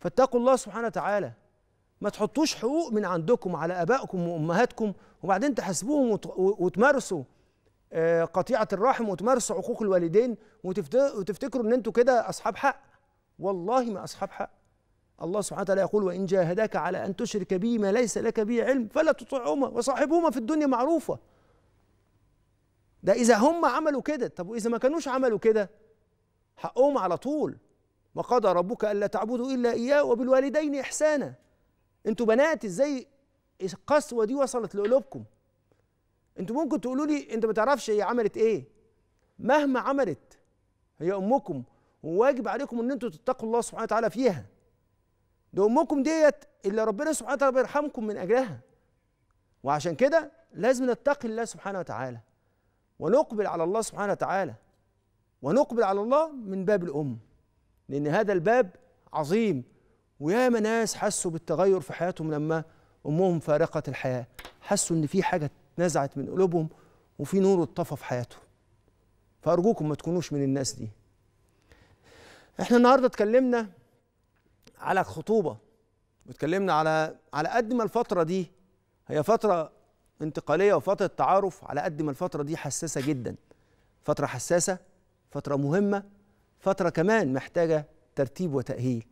فاتقوا الله سبحانه وتعالى ما تحطوش حقوق من عندكم على ابائكم وامهاتكم وبعدين تحاسبوهم وتمارسوا آه، قطيعه الرحم وتمارسوا حقوق الوالدين وتفتكروا ان انتوا كده اصحاب حق والله ما اصحاب حق الله سبحانه وتعالى يقول وان جاهداك على ان تشرك بي ما ليس لك به علم فلا تطعهما وصاحبهما في الدنيا معروفه ده إذا هم عملوا كده طب وإذا ما كانوش عملوا كده حقهم على طول وقضى ربك ألا تعبدوا إلا إياه وبالوالدين إحسانا أنتوا بنات إزاي القسوة دي وصلت لقلوبكم أنتوا ممكن تقولوا لي أنت ما تعرفش هي عملت إيه مهما عملت هي أمكم وواجب عليكم أن أنتوا تتقوا الله سبحانه وتعالى فيها ده أمكم ديت اللي ربنا سبحانه وتعالى بيرحمكم من أجلها وعشان كده لازم نتقي الله سبحانه وتعالى ونقبل على الله سبحانه وتعالى ونقبل على الله من باب الأم لأن هذا الباب عظيم وياما ناس حسوا بالتغير في حياتهم لما أمهم فارقت الحياة حسوا إن في حاجة نزعت من قلوبهم وفي نور اتطفى في حياتهم فأرجوكم ما تكونوش من الناس دي احنا النهاردة اتكلمنا على الخطوبة واتكلمنا على على قد ما الفترة دي هي فترة انتقاليه وفتره تعارف على قد ما الفتره دي حساسه جدا فتره حساسه فتره مهمه فتره كمان محتاجه ترتيب وتاهيل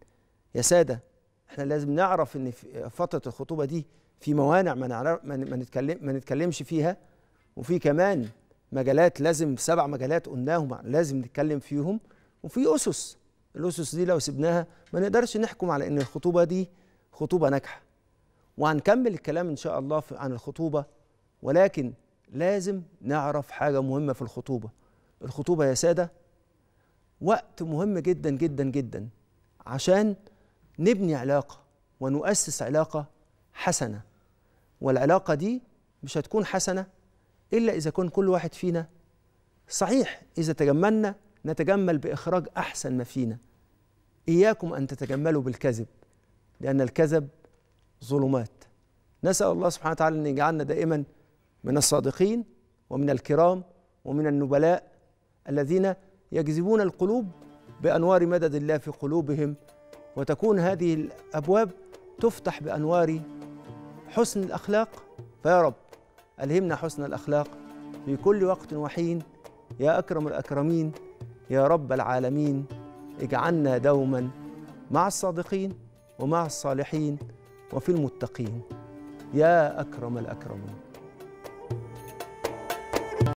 يا ساده احنا لازم نعرف ان فتره الخطوبه دي في موانع ما ما نتكلم ما نتكلمش فيها وفي كمان مجالات لازم سبع مجالات قلناهم لازم نتكلم فيهم وفي اسس الاسس دي لو سبناها ما نقدرش نحكم على ان الخطوبه دي خطوبه ناجحه وهنكمل الكلام ان شاء الله عن الخطوبه ولكن لازم نعرف حاجه مهمه في الخطوبه الخطوبه يا ساده وقت مهم جدا جدا جدا عشان نبني علاقه ونؤسس علاقه حسنه والعلاقه دي مش هتكون حسنه الا اذا كان كل واحد فينا صحيح اذا تجملنا نتجمل باخراج احسن ما فينا اياكم ان تتجملوا بالكذب لان الكذب ظلمات نسأل الله سبحانه وتعالى أن يجعلنا دائما من الصادقين ومن الكرام ومن النبلاء الذين يجذبون القلوب بأنوار مدد الله في قلوبهم وتكون هذه الأبواب تفتح بأنوار حسن الأخلاق فيا رب ألهمنا حسن الأخلاق في كل وقت وحين يا أكرم الأكرمين يا رب العالمين اجعلنا دوما مع الصادقين ومع الصالحين وفي المتقين يا أكرم الأكرمين